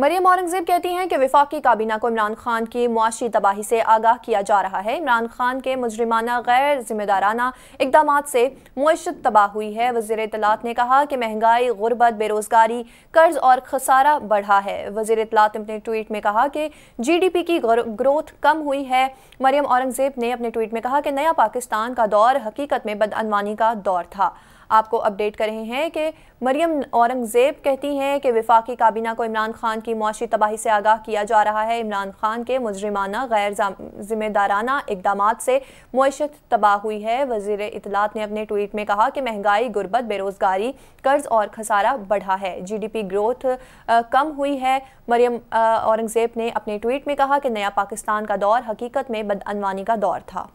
मरियम औरंगजेब कहती हैं कि विफाकी काबीना को इमरान खान की मुआशी तबाही से आगाह किया जा रहा है इमरान खान के मुजरमाना गैर जिम्मेदाराना इकदाम से मुशत तबाह हुई है वजीर इतलात ने कहा कि महंगाई गुर्बत बेरोज़गारी कर्ज और खसारा बढ़ा है वजीर इतलात ने अपने ट्वीट में कहा कि जी डी पी की ग्रोथ कम हुई है मरियम औरंगजेब ने अपने ट्वीट में कहा कि नया पाकिस्तान का दौर हकीकत में बदअनवानी का दौर था आपको अपडेट कर रहे हैं कि मरियम औरंगज़ेब कहती हैं कि विफाकी काबीना को इमरान खान की मुआशी तबाही से आगाह किया जा रहा है इमरान खान के मुजरमाना गैर जिम्मेदाराना इकदाम से मीशत तबाह हुई है वजीर इतलात ने अपने ट्वीट में कहा कि महंगाई गुर्बत बेरोज़गारी कर्ज और खसारा बढ़ा है जी डी पी ग्रोथ आ, कम हुई है मरियम औरंगज़ेब ने अपने ट्वीट में कहा कि नया पाकिस्तान का दौर हकीकत में बदअनवानी का दौर था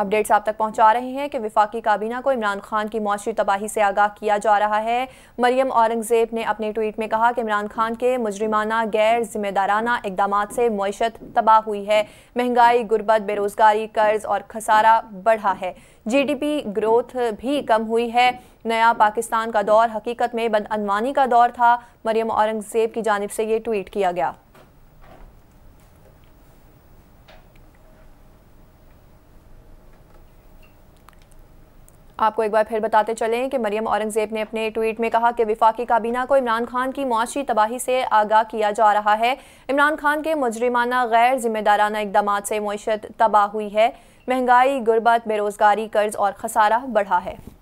अपडेट्स आप तक पहुंचा रहे हैं कि विफाकी काबीना को इमरान खान की मुआशी तबाही से आगाह किया जा रहा है मरियम औरंगजेब ने अपने ट्वीट में कहा कि इमरान खान के मुजरिमाना गैर जिम्मेदाराना इकदाम से मीशत तबाह हुई है महंगाई गुर्बत बेरोज़गारी कर्ज और खसारा बढ़ा है जीडीपी ग्रोथ भी कम हुई है नया पाकिस्तान का दौर हकीकत में बदअनवानी का दौर था मरियम औरंगजेब की जानब से ये ट्वीट किया गया आपको एक बार फिर बताते चलें कि मरियम औरंगजेब ने अपने ट्वीट में कहा कि विफाकी काबीना को इमरान खान की मुआशी तबाही से आगाह किया जा रहा है इमरान खान के मुजरिमाना गैर जिम्मेदाराना इकदाम से मीशत तबाह हुई है महंगाई गुर्बत बेरोज़गारी कर्ज और खसारा बढ़ा है